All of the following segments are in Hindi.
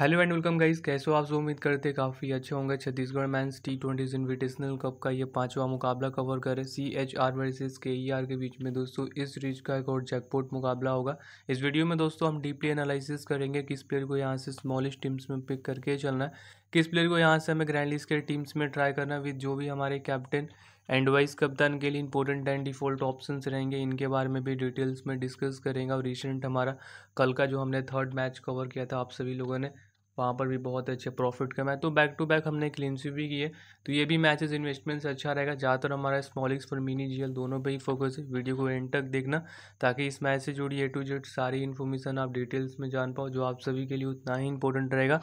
हेलो एंड वेलकम गाइस कैसे हो आप सो उम्मीद करते हैं काफ़ी अच्छे होंगे Chhattisgarh men's T twenty invitational cup का ये पांचवा मुकाबला कवर कर रहे सी एच आर वर्सेज के ई आर के बीच में दोस्तों इस सीरीज का एक और जैकपॉट मुकाबला होगा इस वीडियो में दोस्तों हम डीपली एनालिसिस करेंगे किस प्लेयर को यहाँ से स्मॉलेस्ट टीम्स में पिक करके चलना है किस प्लेयर को यहाँ से हमें ग्रैंड लीग के टीम्स में ट्राई करना विद जो भी हमारे कैप्टन एंड वाइस कप्तान के लिए इंपॉर्टेंट एंड डिफ़ॉल्ट ऑप्शन रहेंगे इनके बारे में भी डिटेल्स में डिस्कस करेंगे और रिसेंट हमारा कल का जो हमने थर्ड मैच कवर किया था आप सभी लोगों ने वहाँ पर भी बहुत अच्छे प्रॉफिट कमाए तो बैक टू बैक हमने स्वीप भी किए तो ये भी मैचेस इन्वेस्टमेंट्स अच्छा रहेगा ज़्यादातर हमारा स्मॉलिक्स और मिनी जीएल दोनों पे ही फोकस है वीडियो को एंड तक देखना ताकि इस मैच से जुड़ी ए टू जेड सारी इन्फॉर्मेशन आप डिटेल्स में जान पाओ जो आप सभी के लिए उतना ही इंपॉर्टेंट रहेगा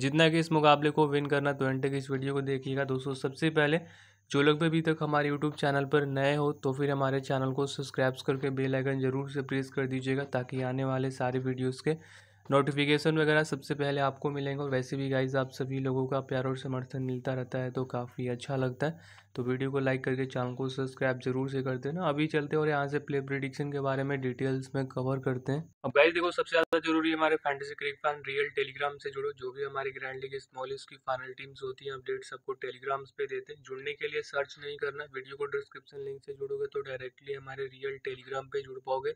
जितना कि इस मुकाबले को विन करना तो एंड तक इस वीडियो को देखिएगा दोस्तों सबसे पहले जो लोग भी अभी तक हमारे यूट्यूब चैनल पर नए हो तो फिर हमारे चैनल को सब्सक्राइब करके बेल आइकन जरूर से प्रेस कर दीजिएगा ताकि आने वाले सारे वीडियोज़ के नोटिफिकेशन वगैरह सबसे पहले आपको मिलेंगे और वैसे भी गाइज आप सभी लोगों का प्यार और समर्थन मिलता रहता है तो काफ़ी अच्छा लगता है तो वीडियो को लाइक करके चैनल को सब्सक्राइब जरूर से कर देना अभी चलते हैं और यहाँ से प्ले प्रिडिक्शन के बारे में डिटेल्स में कवर करते हैं अब गाइज देखो सबसे ज़्यादा जरूरी हमारे fantasy crick fan real Telegram से जुड़ो जो भी हमारी ग्रैंड लीग स्मॉल की फाइनल टीम्स होती हैं अपडेट सबको टेलीग्राम्स पे देते हैं जुड़ने के लिए सर्च नहीं करना वीडियो को डिस्क्रिप्शन लिंक से जुड़ोगे तो डायरेक्टली हमारे रियल टेलीग्राम पे जुड़ पाओगे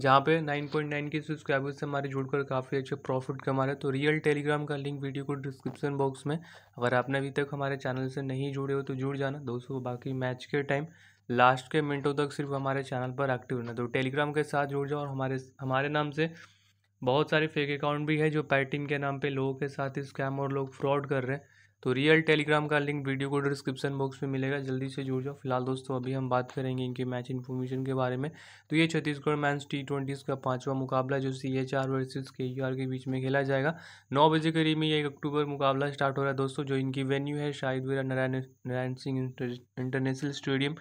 जहाँ पे 9.9 के सब्सक्राइबर्स से हमारे जुड़कर काफ़ी अच्छे प्रॉफिट कमा रहे तो रियल टेलीग्राम का लिंक वीडियो को डिस्क्रिप्शन बॉक्स में अगर आपने अभी तक हमारे चैनल से नहीं जुड़े हो तो जुड़ जाना दोस्तों बाकी मैच के टाइम लास्ट के मिनटों तक सिर्फ हमारे चैनल पर एक्टिव रहना तो टेलीग्राम के साथ जुड़ जाओ और हमारे हमारे नाम से बहुत सारे फेक अकाउंट भी है जो पैटिन के नाम पर लोगों के साथ स्कैम और लोग फ्रॉड कर रहे हैं तो रियल टेलीग्राम का लिंक वीडियो को डिस्क्रिप्शन बॉक्स में मिलेगा जल्दी से जुड़ जाओ फिलहाल दोस्तों अभी हम बात करेंगे इनके मैच इन्फॉर्मेशन के बारे में तो ये छत्तीसगढ़ मैंस टी ट्वेंटीज़ का पाँचवा मुकाबला जो C H R versus K U R के बीच में खेला जाएगा नौ बजे करीब में एक अक्टूबर मुकाबला स्टार्ट हो रहा है दोस्तों जो इनकी वेन्यू है शाहिद वीरा नारायण नारायण सिंह इंटरनेशनल स्टेडियम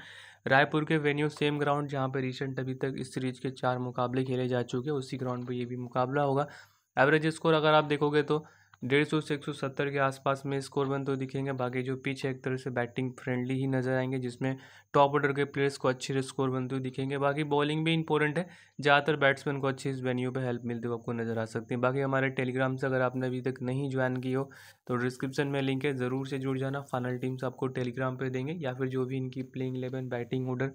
रायपुर के वेन्यू सेम ग्राउंड जहाँ पर रिसेंट अभी तक इस सीरीज के चार मुकाबले खेले जा चुके हैं उसी ग्राउंड पर ये भी मुकाबला होगा एवरेज स्कोर अगर आप देखोगे तो डेढ़ सौ से एक सौ सत्तर के आसपास में स्कोर बनते तो हुए दिखेंगे बाकी जो पिच है एक तरह से बैटिंग फ्रेंडली ही नज़र आएंगे जिसमें टॉप ऑर्डर के प्लेयर्स को अच्छे स्कोर बनते तो हुए दिखेंगे बाकी बॉलिंग भी इंपॉर्टेंट है ज़्यादातर बैट्समैन को अच्छे इस वेन्यू पर हेल्प मिलते हुए आपको नज़र आ सकते हैं बाकी हमारे टेलीग्राम से अगर आपने अभी तक नहीं ज्वाइन की हो तो डिस्क्रिप्शन में लिंक है ज़रूर से जुड़ जाना फाइनल टीम्स आपको टेलीग्राम पर देंगे या फिर जो भी इनकी प्लेइंग इलेवन बैटिंग ऑर्डर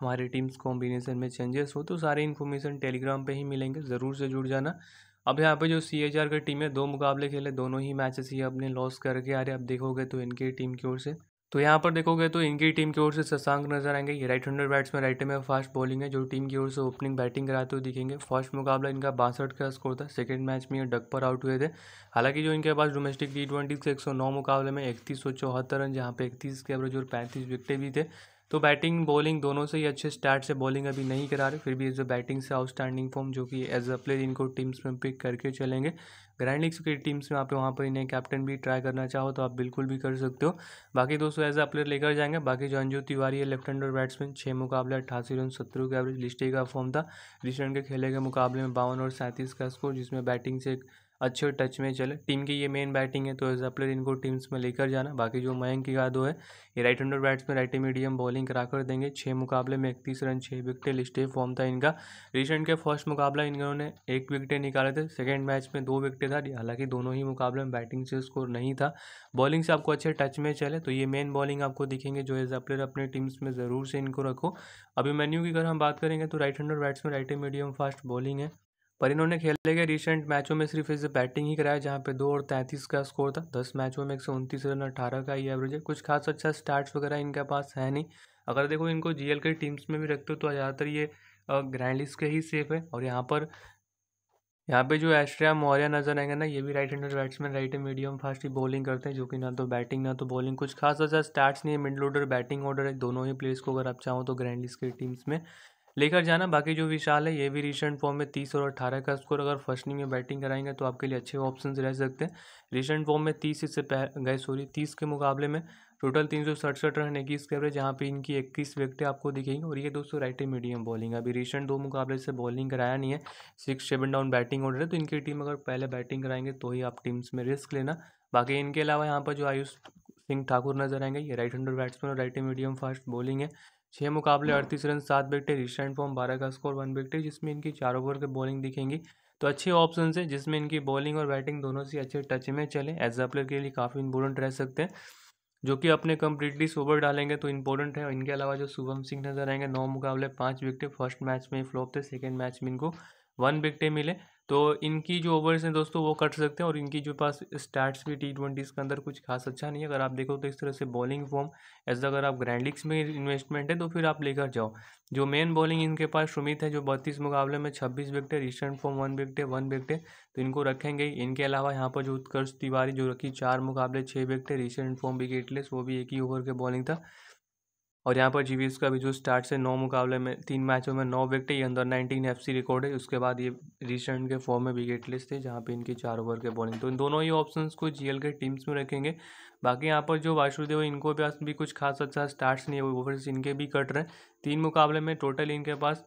हमारे टीम्स कॉम्बिनेशन में चेंजेस हो तो सारे इन्फॉर्मेशन टेलीग्राम पे ही मिलेंगे ज़रूर से जुड़ जाना अब यहाँ पे जो सी एच आर की टीम है दो मुकाबले खेले दोनों ही मैचेस ये अपने लॉस करके आ रहे अब देखोगे तो इनकी टीम की ओर से तो यहाँ पर देखोगे तो इनकी टीम की ओर से शशांक नजर आएंगे ये राइट बैट्स में राइट में फास्ट बॉलिंग है जो टीम की ओर से ओपनिंग बैटिंग कराते हुए दिखेंगे फर्स्ट मुकाबला इनका बासठ का स्कोर था सेकंड मैच में ये डक पर आउट हुए थे हालांकि जो इनके पास डोमेस्टिक टी ट्वेंटी से एक मुकाबले में इकतीस सौ चौहत्तर रन जहाँ पे इकतीस के अवरेज और पैंतीस विकटे भी थे तो बैटिंग बॉलिंग दोनों से ही अच्छे स्टार्ट से बॉलिंग अभी नहीं करा रहे फिर भी जो बैटिंग से आउटस्टैंडिंग फॉर्म जो कि एज अ प्लेयर इनको टीम्स में पिक करके चलेंगे ग्रैंड लीग्स की टीम्स में आप वहाँ पर इन्हें कैप्टन भी ट्राई करना चाहो तो आप बिल्कुल भी कर सकते हो बाकी दोस्तों एज अ प्लेयर लेकर जाएंगे बाकी जो अंजू तिवारी है लेफ्ट हैंडर बैट्समैन छः मुकाबले अट्ठासी रन सत्रह के एवरेज लिस्टे का फॉर्म था रिसेंट के खेले गए मुकाबले में बावन और सैंतीस का स्कोर जिसमें बैटिंग से अच्छे टच में चले टीम की ये मेन बैटिंग है तो एज अ प्लेयर इनको टीम्स में लेकर जाना बाकी जो मयंक यादव है ये right bats batsman right medium bowling कराकर देंगे छः मुकाबले में इकतीस रन छः विकटें लिस्टे फॉर्म था इनका रिसेंट के फर्स्ट मुकाबला इन्होंने एक विकटे निकाले थे सेकेंड मैच में दो विकटें था हालांकि दोनों ही मुकाबले में बैटिंग से स्कोर नहीं था बॉलिंग से आपको अच्छे टच में चले तो ये मेन बॉलिंग आपको दिखेंगे जो एज अ प्लेयर अपने टीम्स में ज़रूर से इनको रखो अभी मेन्यू की अगर हम बात करेंगे तो right bats batsman right medium fast bowling है पर इन्होंने खेले गए रिसेंट मैचों में सिर्फ इसे बैटिंग ही कराया जहाँ पे दो और तैंतीस का स्कोर था दस मैचों में एक सौ उनतीस रन अठारह का ही एवरेज है कुछ खास अच्छा स्टार्ट वगैरह इनके पास है नहीं अगर देखो इनको जी के टीम्स में भी रखते हो तो ज़्यादातर ये ग्रैंड लिस्ट के ही सेफ है और यहाँ पर यहाँ पे जो एस्ट्रिया मौर्य नजर आएंगे ना ये भी राइट हैंडर बैट्समैन राइट है मीडियम फास्ट ही बॉलिंग करते हैं जो कि ना तो बैटिंग ना तो बॉलिंग कुछ खास ऐसा स्टार्ट्स नहीं है मिडल ऑर्डर बैटिंग ऑर्डर है दोनों ही प्लेयर्स को अगर आप चाहो तो ग्रैंड लिस्ट के टीम्स में लेकर जाना बाकी जो विशाल है ये भी रिसेंट फॉर्म में तीस और अट्ठारह का स्कोर अगर फर्स्ट इनिंग में बैटिंग कराएंगे तो आपके लिए अच्छे ऑप्शन रह सकते हैं रिसेंट फॉर्म में तीस इससे गए सॉरी तीस के मुकाबले में टोटल तीन सौ सड़सठ रन इक्कीस के एवरेज यहाँ पे इनकी इक्कीस विकटें आपको दिखेंगी और ये दोस्तों राइट मीडियम बॉलिंग अभी रिसेंट दो मुकाबले से बॉलिंग कराया नहीं है six seven down batting order है तो इनकी टीम अगर पहले बैटिंग कराएंगे तो ही आप टीम्स में रिस्क लेना बाकी इनके अलावा यहाँ पर जो आयुष सिंह ठाकुर नजर आएंगे ये राइट हंडर बैट्समैन और राइट मीडियम फास्ट बॉलिंग है छः मुकाबले अड़तीस रन सात विकटे रिसेंट फॉर्म बारह का स्कोर वन विकटें जिसमें इनकी चार ओवर के बॉलिंग दिखेंगी तो अच्छे ऑप्शन है जिसमें इनकी बॉलिंग और बैटिंग दोनों से अच्छे टच में चले एज अ प्लेयर के लिए काफ़ी इंपॉर्टेंट रह सकते हैं जो कि अपने कम्प्लीटली सोबर डालेंगे तो इंपॉर्टेंट है इनके अलावा जो शुभम सिंह नजर आएंगे नौ मुकाबले पाँच विकटे फर्स्ट मैच में फ्लॉप थे सेकेंड मैच में इनको वन विकटे मिले तो इनकी जो ओवर्स हैं दोस्तों वो कट सकते हैं और इनकी जो पास स्टैट्स भी टी ट्वेंटीज़ के अंदर कुछ खास अच्छा नहीं है अगर आप देखो तो इस तरह से बॉलिंग फॉर्म एज अगर आप ग्रैंड में इन्वेस्टमेंट है तो फिर आप लेकर जाओ जो मेन बॉलिंग इनके पास सुमित है जो बत्तीस मुकाबले में छब्बीस है recent form one wicket one wicket तो इनको रखेंगे इनके अलावा यहाँ पर जो उत्कर्ष तिवारी जो रखी चार मुकाबले छः है रिसेंट फॉर्म विकेटलेस वो भी एक ही ओवर के बॉलिंग था और यहाँ पर जी का भी जो स्टार्ट से नौ मुकाबले में तीन मैचों में नौ विकेट ही अंदर नाइनटीन एफ रिकॉर्ड है उसके बाद ये रिसेंट के फॉर्म में विकेट लिस्ट थे जहाँ पे इनके चार ओवर के बॉलिंग तो इन दोनों ही ऑप्शंस को जीएल के टीम्स में रखेंगे बाकी यहाँ पर जो वासुदेव इनको पास भी कुछ खास अच्छा स्टार्ट नहीं है ओवर इनके भी कट रहे हैं तीन मुकाबले में टोटल इनके पास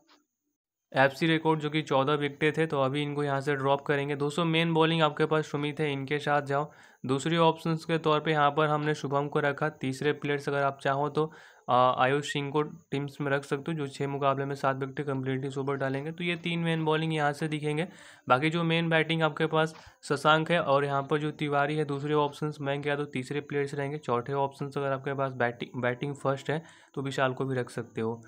एफ सी रिकॉर्ड जो कि चौदह विकटे थे तो अभी इनको यहाँ से ड्रॉप करेंगे दोस्तों मेन बॉलिंग आपके पास सुमित है इनके साथ जाओ दूसरी ऑप्शंस के तौर पे यहाँ पर हमने शुभम को रखा तीसरे प्लेयर्स अगर आप चाहो तो आयुष सिंह को टीम्स में रख सकते हो जो छः मुकाबले में सात विकेट कम्प्लीटली सुपर डालेंगे तो ये तीन मेन बॉलिंग यहाँ से दिखेंगे बाकी जो मेन बैटिंग आपके पास शशांक है और यहाँ पर जो तिवारी है दूसरे ऑप्शन मैं क्या तो तीसरे प्लेयर्स रहेंगे चौथे ऑप्शन अगर आपके पास बैटिंग बैटिंग फर्स्ट है तो विशाल को भी रख सकते हो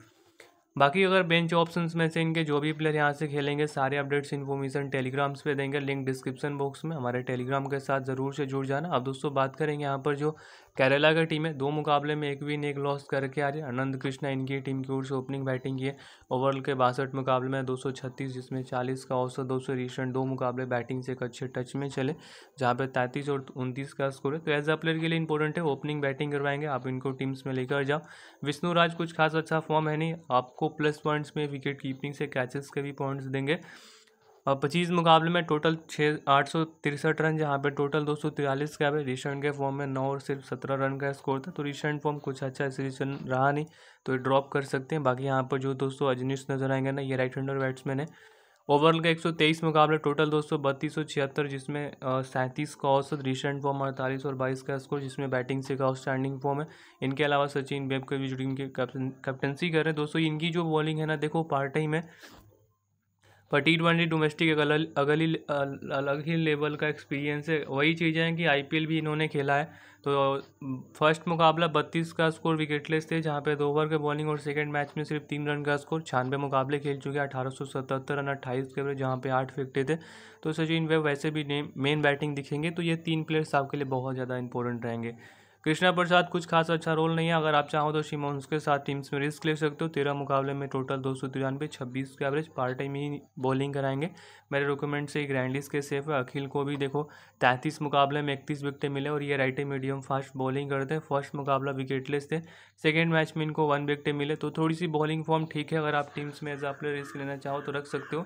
बाकी अगर बेंच ऑप्शंस में से इनके जो भी प्लेयर यहाँ से खेलेंगे सारे अपडेट्स इन्फॉर्मेशन टेलीग्राम्स पे देंगे लिंक डिस्क्रिप्शन बॉक्स में हमारे टेलीग्राम के साथ ज़रूर से जुड़ जाना अब दोस्तों बात करेंगे यहाँ पर जो केरला की टीम है दो मुकाबले में एक विन एक लॉस करके आ रही है अनंत कृष्णा इनकी टीम की ओर से ओपनिंग बैटिंग की है ओवरऑल के बासठ मुकाबले में दो जिसमें चालीस का औसत दो सौ रिसेंट दो मुकाबले बैटिंग से एक अच्छे टच में चले जहाँ पर तैंतीस और उनतीस का स्कोर है तो एज अ प्लेयर के लिए इंपॉर्टेंट है ओपनिंग बैटिंग करवाएंगे आप इनको टीम्स में लेकर जाओ विष्णु राज कुछ खास अच्छा फॉर्म है नहीं आपको आपको प्लस पॉइंट्स में विकेट कीपिंग से कैचेस के भी पॉइंट्स देंगे और पच्चीस मुकाबले में टोटल छः आठ सौ तिरसठ रन जहाँ पे टोटल दो सौ तिरालीस का है रिसेंट के फॉर्म में नौ और सिर्फ सत्रह रन का स्कोर था तो रिसेंट फॉर्म कुछ अच्छा सीजन रहा नहीं तो ये ड्रॉप कर सकते हैं बाकी यहाँ पर जो दोस्तों अजनीश नजर आएंगे ना ये राइट हैंडर बैट्समैन है ओवरऑल का 123 मुकाबले टोटल दोस्तों बत्तीस सौ छिहत्तर जिसमें सैंतीस का औसत रिसेंट फॉर्म अड़तालीस और बाईस का स्कोर जिसमें बैटिंग से का आउटस्टैंडिंग फॉर्म है इनके अलावा सचिन बेब के भी जो टीम के कैप्टनसी कर रहे हैं दोस्तों इनकी जो बॉलिंग है ना देखो पार्ट टाइम है पर टी ट्वेंटी डोमेस्टिक एक अलग ही अलग ही लेवल का एक्सपीरियंस है वही चीज़ें हैं कि आईपीएल भी इन्होंने खेला है तो फर्स्ट मुकाबला बत्तीस का स्कोर विकेटलेस थे जहाँ पे दो ओवर के बॉलिंग और सेकंड मैच में सिर्फ तीन रन का स्कोर छानबे मुकाबले खेल चुके हैं अठारह सौ सतहत्तर रन अट्ठाईस के ओवर जहाँ पे आठ विकटे थे तो सचिन वे वैसे भी मेन बैटिंग दिखेंगे तो ये तीन प्लेयर्स आपके लिए बहुत ज़्यादा इंपॉर्टेंट रहेंगे कृष्णा प्रसाद कुछ खास अच्छा रोल नहीं है अगर आप चाहो तो शिमोन्स के साथ टीम्स में रिस्क ले सकते हो तेरह मुकाबले में टोटल दो सौ तिरानवे छब्बीस के एवरेज पार्ट टाइम ही बॉलिंग कराएंगे मेरे रिकमेंड से ग्रैंडिस के सेफ है अखिल को भी देखो तैंतीस मुकाबले में इकतीस विकेटें मिले और ये राइट मीडियम फास्ट बॉलिंग करते हैं फर्स्ट मुकाबला विकेटलेस थे सेकेंड मैच में इनको वन विकटें मिले तो थोड़ी सी बॉलिंग फॉर्म ठीक है अगर आप टीम्स में एज आप रिस्क लेना चाहो तो रख सकते हो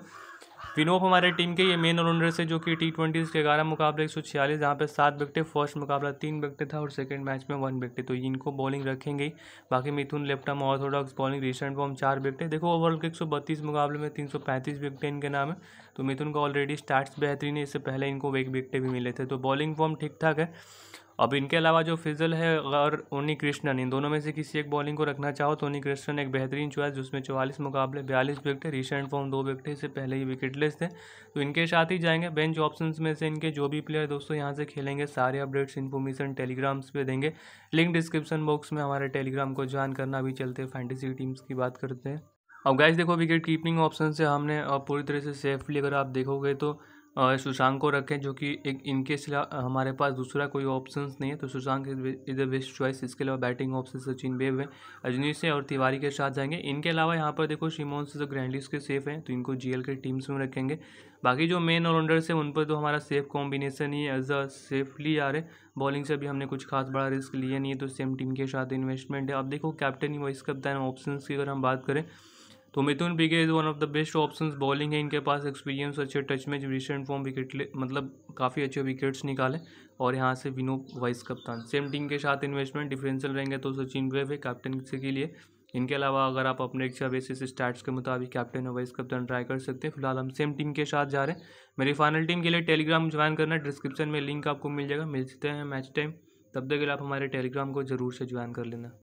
विनोप हमारे टीम के ये मेन ऑलराउंडर से जो कि टी ट्वेंटी के ग्यारह मुकाबले एक सौ छियालीस जहाँ पर सात विकटें फर्स्ट मुकाबला तीन विकटे था और सेकंड मैच में वन विकटे तो इनको बॉलिंग रखेंगे बाकी Mithun left arm orthodox bowling recent form चार विकटे देखो ओवरऑल के एक सौ बत्तीस मुकाबले में तीन सौ पैंतीस इनके नाम है तो मिथुन का ऑलरेडी स्टार्ट बेहतरीन है इससे पहले इनको एक विकटे भी मिले थे तो बॉलिंग फॉर्म ठीक ठाक है अब इनके अलावा जो फिजल है और ओनी कृष्णन इन दोनों में से किसी एक बॉलिंग को रखना चाहो तो ओनी कृष्णन एक बेहतरीन चॉइस जिसमें चौवालीस मुकाबले बयालीस विकेट है रिसेंट फॉर्म दो विकेट से इससे पहले ही विकेटलेस थे तो इनके साथ ही जाएंगे बेंच ऑप्शन में से इनके जो भी प्लेयर दोस्तों यहाँ से खेलेंगे सारे अपडेट्स इन्फॉर्मेशन टेलीग्राम्स पर देंगे लिंक डिस्क्रिप्शन बॉक्स में हमारे टेलीग्राम को ज्वाइन करना भी चलते हैं फैंटेसी टीम्स की बात करते हैं अब गाइज देखो विकेट कीपिंग ऑप्शन से हमने पूरी तरह से सेफली अगर आप देखोगे तो सुशांक को रखें जो कि एक इनके सिला हमारे पास दूसरा कोई ऑप्शन नहीं है तो Sushank is the best choice इसके अलावा बैटिंग ऑप्शन सचिन बेब है अजनीश से और तिवारी के साथ जाएंगे इनके अलावा यहाँ पर देखो शिमोन से जो तो ग्रैंडिस के सेफ हैं तो इनको जीएल के टीम्स में रखेंगे बाकी जो मेन ऑलराउंडर्स हैं उन पर तो हमारा सेफ कॉम्बिनेशन ही एज अ सेफली आ रहे बॉलिंग से भी हमने कुछ खास बड़ा रिस्क लिया नहीं है तो सेम टीम के साथ इन्वेस्टमेंट है अब देखो कैप्टन ही वाइस कप्तान ऑप्शन की अगर हम बात करें तो मिथुन बिगे is one of the best options bowling है इनके पास एक्सपीरियंस अच्छे टच में रिसेंट फॉर्म विकेट ले मतलब काफ़ी अच्छे विकेट्स निकाले और यहाँ से विनो वाइस कप्तान सेम टीम के साथ इन्वेस्टमेंट डिफरेंशियल रहेंगे तो सचिन ब्रेव है कैप्टन के लिए इनके अलावा अगर आप अपने इच्छा बेसिस स्टार्ट के मुताबिक कैप्टन और वाइस कप्तान ट्राई कर सकते हैं फिलहाल हम सेम टीम के साथ जा रहे हैं मेरी फाइनल टीम के लिए टेलीग्राम ज्वाइन करना डिस्क्रिप्शन में लिंक आपको मिल जाएगा मिलते हैं मैच टाइम तब तक के लिए आप हमारे टेलीग्राम को जरूर से ज्वाइन कर लेना